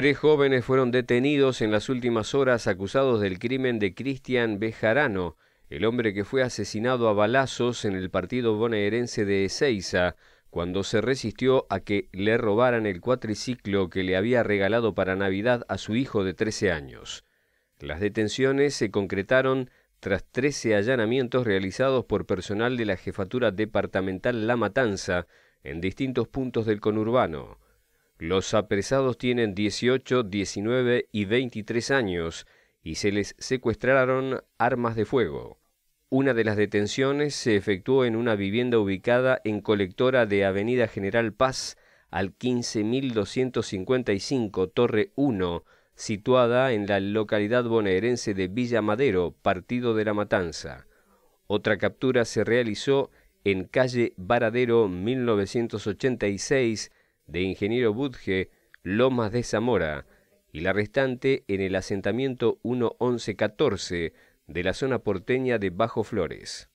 Tres jóvenes fueron detenidos en las últimas horas acusados del crimen de Cristian Bejarano, el hombre que fue asesinado a balazos en el partido bonaerense de Ezeiza, cuando se resistió a que le robaran el cuatriciclo que le había regalado para Navidad a su hijo de 13 años. Las detenciones se concretaron tras 13 allanamientos realizados por personal de la jefatura departamental La Matanza en distintos puntos del conurbano. Los apresados tienen 18, 19 y 23 años y se les secuestraron armas de fuego. Una de las detenciones se efectuó en una vivienda ubicada en colectora de Avenida General Paz al 15255 Torre 1, situada en la localidad bonaerense de Villa Madero, Partido de la Matanza. Otra captura se realizó en calle Varadero 1986 de Ingeniero Budge, Lomas de Zamora, y la restante en el asentamiento 1114 de la zona porteña de Bajo Flores.